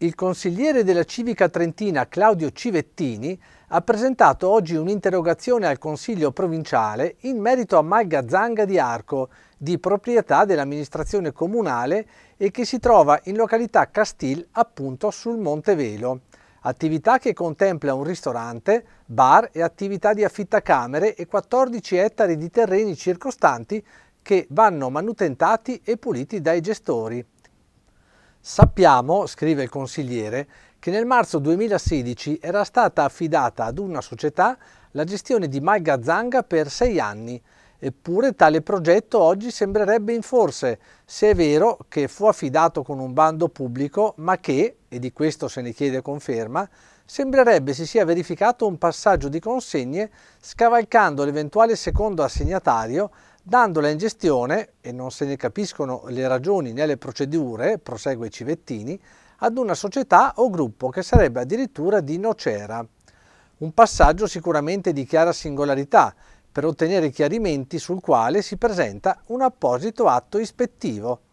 Il consigliere della Civica Trentina Claudio Civettini ha presentato oggi un'interrogazione al Consiglio provinciale in merito a Malgazzanga di Arco, di proprietà dell'amministrazione comunale e che si trova in località Castil, appunto sul Monte Velo. Attività che contempla un ristorante, bar e attività di affittacamere e 14 ettari di terreni circostanti che vanno manutentati e puliti dai gestori. Sappiamo, scrive il consigliere, che nel marzo 2016 era stata affidata ad una società la gestione di Zanga per sei anni, eppure tale progetto oggi sembrerebbe in forse, se è vero che fu affidato con un bando pubblico, ma che, e di questo se ne chiede conferma, sembrerebbe si sia verificato un passaggio di consegne scavalcando l'eventuale secondo assegnatario dandola in gestione, e non se ne capiscono le ragioni né le procedure, prosegue Civettini, ad una società o gruppo che sarebbe addirittura di nocera. Un passaggio sicuramente di chiara singolarità, per ottenere chiarimenti sul quale si presenta un apposito atto ispettivo.